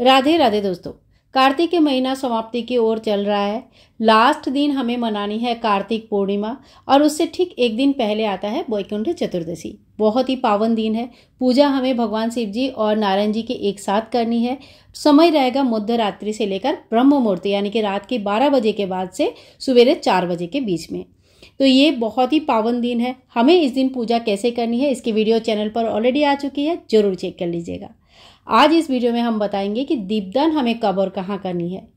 राधे राधे दोस्तों कार्तिक के महीना समाप्ति की ओर चल रहा है लास्ट दिन हमें मनानी है कार्तिक पूर्णिमा और उससे ठीक एक दिन पहले आता है बैकुंठ चतुर्दशी बहुत ही पावन दिन है पूजा हमें भगवान शिव जी और नारायण जी के एक साथ करनी है समय रहेगा मध्य रात्रि से लेकर ब्रह्म मुहूर्त यानी कि रात के बारह बजे के बाद से सवेरे चार बजे के बीच में तो ये बहुत ही पावन दिन है हमें इस दिन पूजा कैसे करनी है इसकी वीडियो चैनल पर ऑलरेडी आ चुकी है जरूर चेक कर लीजिएगा आज इस वीडियो में हम बताएंगे कि दीपदान हमें कब और कहाँ करनी है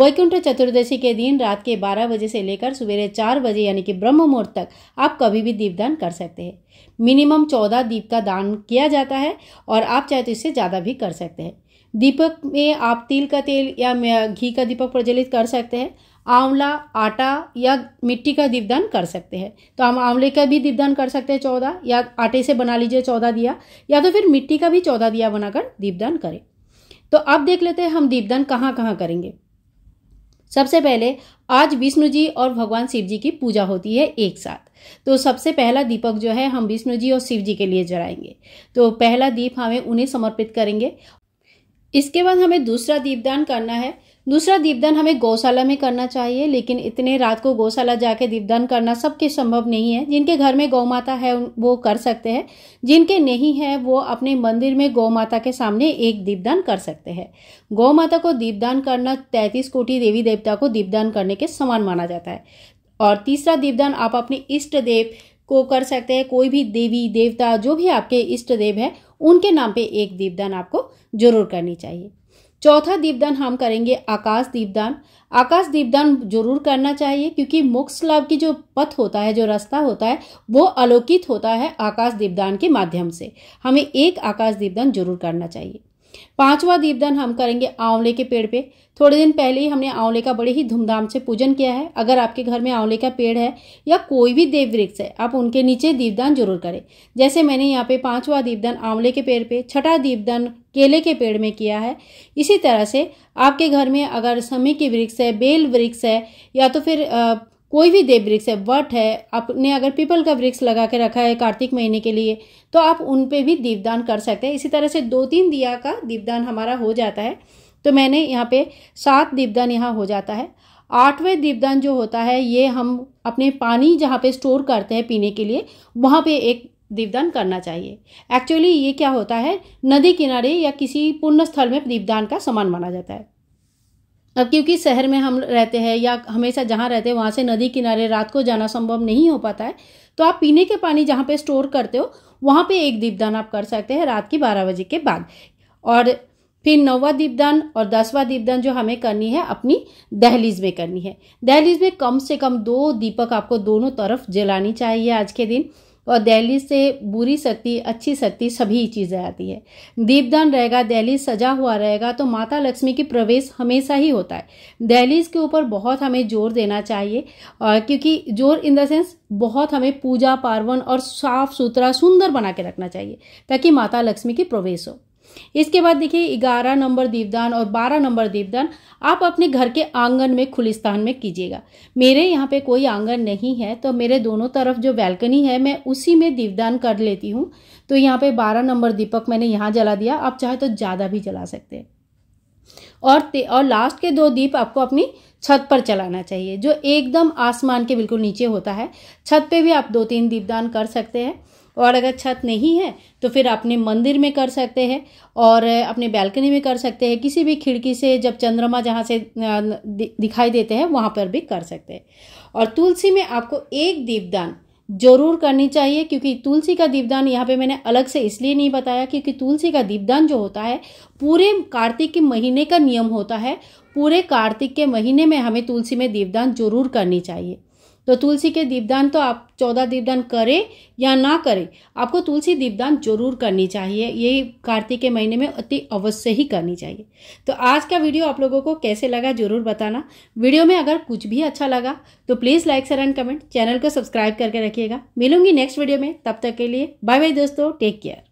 वैकुंठ चतुर्दशी के दिन रात के 12 बजे से लेकर सवेरे 4 बजे यानी कि ब्रह्म मुहूर्त तक आप कभी भी दीपदान कर सकते हैं मिनिमम 14 दीप का दान किया जाता है और आप चाहे तो इससे ज़्यादा भी कर सकते हैं दीपक में आप तिल का तेल या घी का दीपक प्रज्वलित कर सकते हैं आंवला आटा या मिट्टी का दीपदान कर सकते हैं तो हम आंवले का भी दीपदान कर सकते हैं चौदह या आटे से बना लीजिए चौदह दिया या तो फिर मिट्टी का भी चौदह दिया बनाकर दीपदान करें तो अब देख लेते हैं हम दीपदान कहाँ कहाँ करेंगे सबसे पहले आज विष्णु जी और भगवान शिव जी की पूजा होती है एक साथ तो सबसे पहला दीपक जो है हम विष्णु जी और शिव जी के लिए जलाएंगे तो पहला दीप हमें उन्हें समर्पित करेंगे इसके बाद हमें दूसरा दीपदान करना है दूसरा दीपदान हमें गौशाला में करना चाहिए लेकिन इतने रात को गौशाला जाके दीपदान करना सबके संभव नहीं है जिनके घर में गौ माता है वो कर सकते हैं जिनके नहीं है वो अपने मंदिर में गौ माता के सामने एक दीपदान कर सकते हैं गौ माता को दीपदान करना तैतीस कोटि देवी देवता को दीपदान करने के समान माना जाता है और तीसरा दीपदान आप अपने इष्ट देव को कर सकते हैं कोई भी देवी देवता जो भी आपके इष्ट देव है उनके नाम पे एक दीपदान आपको जरूर करनी चाहिए चौथा दीपदान हम करेंगे आकाश दीपदान आकाश दीपदान जरूर करना चाहिए क्योंकि मोक्ष लाभ की जो पथ होता है जो रास्ता होता है वो अलोकित होता है आकाश दीपदान के माध्यम से हमें एक आकाश दीपदान जरूर करना चाहिए पांचवा दीपदान हम करेंगे आंवले के पेड़ पे थोड़े दिन पहले ही हमने आंवले का बड़े ही धूमधाम से पूजन किया है अगर आपके घर में आंवले का पेड़ है या कोई भी देव वृक्ष है आप उनके नीचे दीपदान जरूर करें जैसे मैंने यहाँ पे पांचवा दीपदान आंवले के पेड़ पे छठा दीपदान केले के पेड़ में किया है इसी तरह से आपके घर में अगर समी की वृक्ष है बेल वृक्ष है या तो फिर आ, कोई भी देव वृक्ष है वट है आपने अगर पीपल का वृक्ष लगा के रखा है कार्तिक महीने के लिए तो आप उन पे भी दीपदान कर सकते हैं इसी तरह से दो तीन दिया का दीपदान हमारा हो जाता है तो मैंने यहाँ पे सात दीपदान यहाँ हो जाता है आठवें दीपदान जो होता है ये हम अपने पानी जहाँ पे स्टोर करते हैं पीने के लिए वहाँ पे एक दीपदान करना चाहिए एक्चुअली ये क्या होता है नदी किनारे या किसी पुण्य स्थल में दीपदान का समान माना जाता है अब क्योंकि शहर में हम रहते हैं या हमेशा जहाँ रहते हैं वहाँ से नदी किनारे रात को जाना संभव नहीं हो पाता है तो आप पीने के पानी जहाँ पे स्टोर करते हो वहाँ पे एक दीपदान आप कर सकते हैं रात के बारह बजे के बाद और फिर नौवा दीपदान और दसवा दीपदान जो हमें करनी है अपनी दहलीज में करनी है दहलीज में कम से कम दो दीपक आपको दोनों तरफ जलानी चाहिए आज के दिन और दहली से बुरी शक्ति अच्छी शक्ति सभी चीज़ें आती है दीपदान रहेगा दहली सजा हुआ रहेगा तो माता लक्ष्मी की प्रवेश हमेशा ही होता है दहलीज के ऊपर बहुत हमें जोर देना चाहिए और क्योंकि जोर इन द सेंस बहुत हमें पूजा पार्वन और साफ सुथरा सुंदर बना के रखना चाहिए ताकि माता लक्ष्मी की प्रवेश हो इसके बाद देखिए ग्यारह नंबर दीपदान और बारह नंबर दीपदान आप अपने घर के आंगन में खुले स्थान में कीजिएगा मेरे यहाँ पे कोई आंगन नहीं है तो मेरे दोनों तरफ जो बैल्कनी है मैं उसी में दीपदान कर लेती हूँ तो यहाँ पे बारह नंबर दीपक मैंने यहाँ जला दिया आप चाहे तो ज़्यादा भी जला सकते हैं और और लास्ट के दो दीप आपको अपनी छत पर चलाना चाहिए जो एकदम आसमान के बिल्कुल नीचे होता है छत पे भी आप दो तीन दीपदान कर सकते हैं और अगर छत नहीं है तो फिर अपने मंदिर में कर सकते हैं और अपने बैल्कनी में कर सकते हैं किसी भी खिड़की से जब चंद्रमा जहाँ से दिखाई देते हैं वहाँ पर भी कर सकते हैं और तुलसी में आपको एक दीपदान जरूर करनी चाहिए क्योंकि तुलसी का दीपदान यहाँ पे मैंने अलग से इसलिए नहीं बताया क्योंकि तुलसी का दीपदान जो होता है पूरे कार्तिक के महीने का नियम होता है पूरे कार्तिक के महीने में हमें तुलसी में दीपदान जरूर करनी चाहिए तो तुलसी के दीपदान तो आप चौदह दीपदान करें या ना करें आपको तुलसी दीपदान जरूर करनी चाहिए यही कार्तिक के महीने में अति अवश्य ही करनी चाहिए तो आज का वीडियो आप लोगों को कैसे लगा जरूर बताना वीडियो में अगर कुछ भी अच्छा लगा तो please like share and comment channel को सब्सक्राइब करके रखिएगा मिलूंगी नेक्स्ट वीडियो में तब तक के लिए बाय बाय दोस्तों टेक केयर